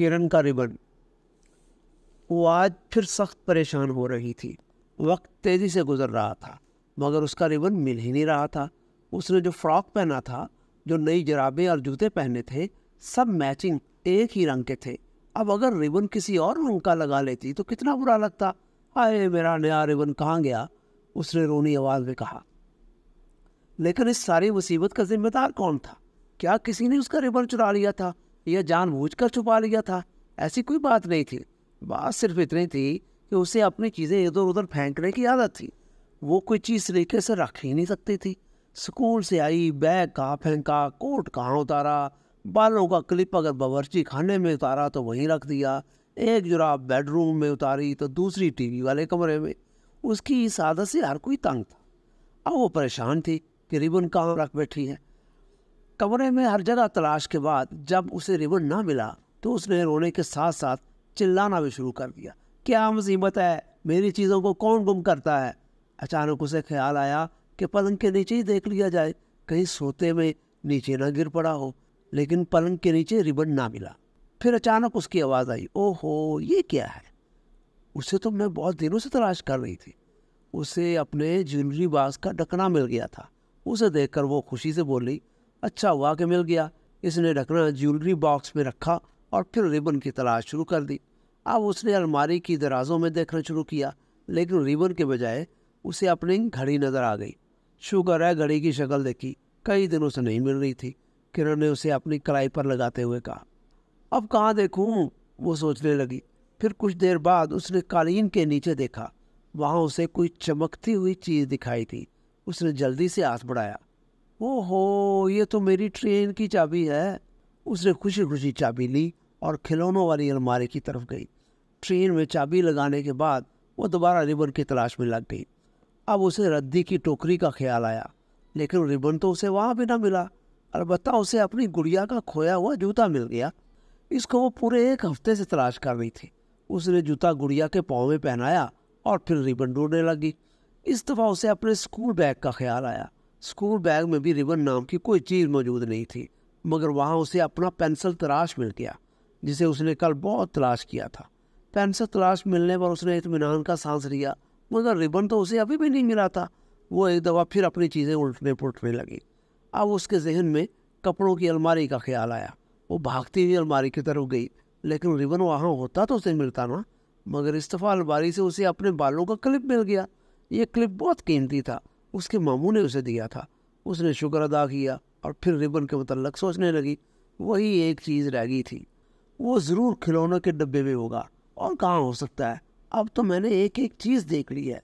किरण का रिबन वो आज फिर सख्त परेशान हो रही थी वक्त तेज़ी से गुजर रहा था मगर उसका रिबन मिल ही नहीं रहा था उसने जो फ्रॉक पहना था जो नई जराबे और जूते पहने थे सब मैचिंग एक ही रंग के थे अब अगर रिबन किसी और रंग का लगा लेती तो कितना बुरा लगता अरे मेरा नया रिबन कहाँ गया उसने रोनी आवाज़ में कहा लेकिन इस सारी मुसीबत का जिम्मेदार कौन था क्या किसी ने उसका रिबन चुरा लिया था यह जानबूझकर छुपा लिया था ऐसी कोई बात नहीं थी बात सिर्फ इतनी थी कि उसे अपनी चीज़ें इधर उधर फेंकने की आदत थी वो कोई चीज़ तरीके से रख ही नहीं सकती थी स्कूल से आई बैग कहाँ फेंका कोट कहाँ उतारा बालों का क्लिप अगर बावर्ची खाने में उतारा तो वहीं रख दिया एक जुराब बेडरूम में उतारी तो दूसरी टीवी वाले कमरे में उसकी इस आदत से हर कोई तंग था अब वो परेशान थी कि रिबन कहाँ रख बैठी है कमरे में हर जगह तलाश के बाद जब उसे रिबन ना मिला तो उसने रोने के साथ साथ चिल्लाना भी शुरू कर दिया क्या मुसीबत है मेरी चीज़ों को कौन गुम करता है अचानक उसे ख्याल आया कि पलंग के नीचे ही देख लिया जाए कहीं सोते में नीचे ना गिर पड़ा हो लेकिन पलंग के नीचे रिबन ना मिला फिर अचानक उसकी आवाज़ आई ओहो ये क्या है उसे तो मैं बहुत दिनों से तलाश कर रही थी उसे अपने ज्वेलरी बास का डकना मिल गया था उसे देखकर वो खुशी से बोली अच्छा हुआ कि मिल गया इसने रखना ज्वेलरी बॉक्स में रखा और फिर रिबन की तलाश शुरू कर दी अब उसने अलमारी की दराजों में देखना शुरू किया लेकिन रिबन के बजाय उसे अपनी घड़ी नज़र आ गई शुगर है घड़ी की शक्ल देखी कई दिनों से नहीं मिल रही थी किरण ने उसे अपनी कलाई पर लगाते हुए कहा अब कहाँ देखूँ वो सोचने लगी फिर कुछ देर बाद उसने कालीन के नीचे देखा वहाँ उसे कोई चमकती हुई चीज़ दिखाई थी उसने जल्दी से हाथ बढ़ाया ओ हो ये तो मेरी ट्रेन की चाबी है उसने खुशी खुशी चाबी ली और खिलौनों वाली अलमारी की तरफ गई ट्रेन में चाबी लगाने के बाद वो दोबारा रिबन की तलाश में लग गई अब उसे रद्दी की टोकरी का ख्याल आया लेकिन रिबन तो उसे वहाँ भी ना मिला अलबत् उसे अपनी गुड़िया का खोया हुआ जूता मिल गया इसको वो पूरे एक हफ्ते से तलाश कर रही थी उसने जूता गुड़िया के पाँव में पहनाया और फिर रिबन ढूंढने लगी इस दफ़ा उसे अपने स्कूल बैग का ख्याल आया स्कूल बैग में भी रिबन नाम की कोई चीज़ मौजूद नहीं थी मगर वहाँ उसे अपना पेंसिल तराश मिल गया जिसे उसने कल बहुत तलाश किया था पेंसिल तलाश मिलने पर उसने इतमान का सांस लिया मगर रिबन तो उसे अभी भी नहीं मिला था वो एक दफ़ा फिर अपनी चीज़ें उल्टने पुलटने लगी अब उसके जहन में कपड़ों की अलमारी का ख्याल आया वो भागती हुई अलमारी की तरफ गई लेकिन रिबन वहाँ होता तो उसे मिलता ना मगर इस दफ़ा अलमारी से उसे अपने बालों का क्लिप मिल गया ये क्लिप बहुत कीमती था उसके मामू ने उसे दिया था उसने शुक्र अदा किया और फिर रिबन के मतलब सोचने लगी वही एक चीज़ रह गई थी वो ज़रूर खिलौनों के डब्बे में होगा और कहाँ हो सकता है अब तो मैंने एक एक चीज़ देख ली है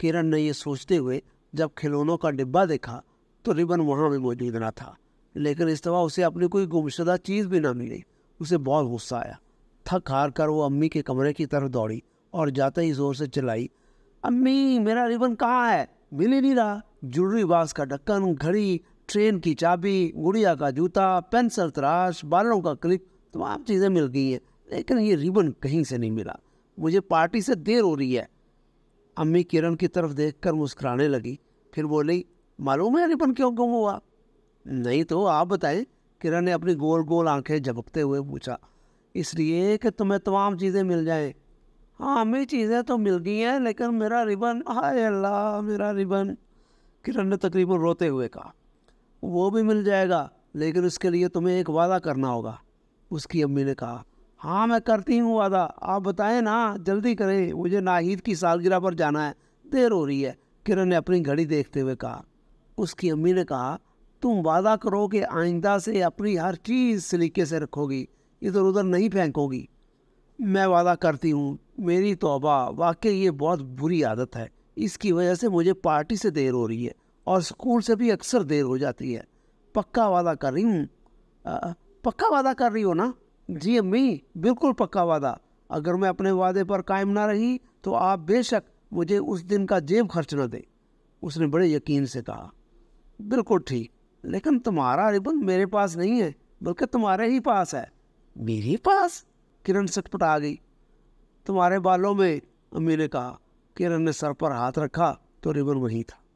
किरण ने यह सोचते हुए जब खिलौनों का डिब्बा देखा तो रिबन वहाँ भी मौजूद ना था लेकिन इस दफ़ा उसे अपनी कोई गुमशुदा चीज़ भी ना मिली उसे बहुत गुस्सा आया थक हार कर वो अम्मी के कमरे की तरफ दौड़ी और जाते ही ज़ोर से चलाई अम्मी मेरा रिबन कहाँ है मिल ही नहीं रहा जरूरी बांस का ढक्कन घड़ी ट्रेन की चाबी गुड़िया का जूता पेंसिल तराश बालों का क्लिप तमाम चीज़ें मिल गई हैं लेकिन ये रिबन कहीं से नहीं मिला मुझे पार्टी से देर हो रही है अम्मी किरण की तरफ देख कर मुस्कराने लगी फिर बोली मालूम है रिबन क्यों गुम हुआ नहीं तो आप बताएं किरण ने अपनी गोल गोल आंखें झपकते हुए पूछा इसलिए कि तुम्हें तमाम चीज़ें मिल जाएं हाँ हमें चीज़ें तो मिल गई हैं लेकिन मेरा रिबन हाय अल्लाह मेरा रिबन किरण ने तकरीबन रोते हुए कहा वो भी मिल जाएगा लेकिन उसके लिए तुम्हें एक वादा करना होगा उसकी अम्मी ने कहा हाँ मैं करती हूँ वादा आप बताएं ना जल्दी करें मुझे नाहिद की सालगिरह पर जाना है देर हो रही है किरण ने अपनी घड़ी देखते हुए कहा उसकी अम्मी ने कहा तुम वादा करो कि आइंदा से अपनी हर चीज़ सलीके से रखोगी इधर उधर नहीं फेंकोगी मैं वादा करती हूँ मेरी तोबा वाकई ये बहुत बुरी आदत है इसकी वजह से मुझे पार्टी से देर हो रही है और स्कूल से भी अक्सर देर हो जाती है पक्का वादा कर रही हूँ पक्का वादा कर रही हो ना जी अम्मी बिल्कुल पक्का वादा अगर मैं अपने वादे पर कायम ना रही तो आप बेशक मुझे उस दिन का जेब खर्च न दें उसने बड़े यकीन से कहा बिल्कुल ठीक लेकिन तुम्हारा रिबन मेरे पास नहीं है बल्कि तुम्हारे ही पास है मेरे पास किरण आ गई तुम्हारे बालों में अम्मी ने कहा किरण ने सर पर हाथ रखा तो रिबन वहीं था